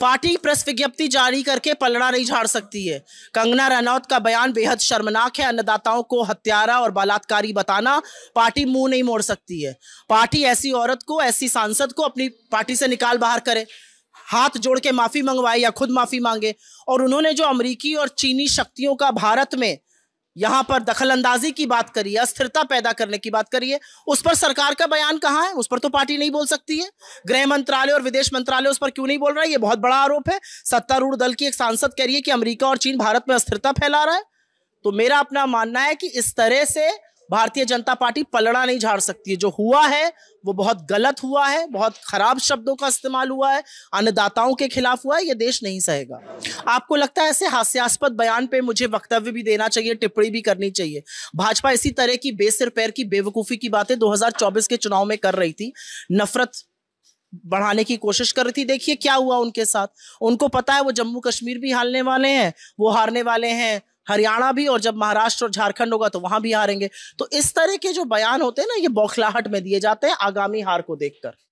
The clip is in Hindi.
पार्टी प्रेस विज्ञप्ति जारी करके पलड़ा नहीं झाड़ सकती है कंगना रनौत का बयान बेहद शर्मनाक है अन्नदाताओं को हत्यारा और बलात्कारी बताना पार्टी मुंह नहीं मोड़ सकती है पार्टी ऐसी औरत को ऐसी सांसद को अपनी पार्टी से निकाल बाहर करे हाथ जोड़ के माफी मंगवाए या खुद माफी मांगे और उन्होंने जो अमरीकी और चीनी शक्तियों का भारत में यहां पर दखल अंदाजी की बात करिए अस्थिरता पैदा करने की बात करिए उस पर सरकार का बयान कहाँ है उस पर तो पार्टी नहीं बोल सकती है गृह मंत्रालय और विदेश मंत्रालय उस पर क्यों नहीं बोल रहा है ये बहुत बड़ा आरोप है सत्तारूढ़ दल की एक सांसद कह रही है कि अमरीका और चीन भारत में अस्थिरता फैला रहा है तो मेरा अपना मानना है कि इस तरह से भारतीय जनता पार्टी पलड़ा नहीं झाड़ सकती है जो हुआ है वो बहुत गलत हुआ है बहुत खराब शब्दों का इस्तेमाल हुआ है अन्नदाताओं के खिलाफ हुआ है ये देश नहीं सहेगा आपको लगता है ऐसे हास्यास्पद बयान पे मुझे वक्तव्य भी देना चाहिए टिप्पणी भी करनी चाहिए भाजपा इसी तरह की बेसिर पैर की बेवकूफ़ी की बातें दो के चुनाव में कर रही थी नफरत बढ़ाने की कोशिश कर रही थी देखिए क्या हुआ उनके साथ उनको पता है वो जम्मू कश्मीर भी हारने वाले हैं वो हारने वाले हैं हरियाणा भी और जब महाराष्ट्र और झारखंड होगा तो वहां भी हारेंगे तो इस तरह के जो बयान होते हैं ना ये बौखलाहट में दिए जाते हैं आगामी हार को देखकर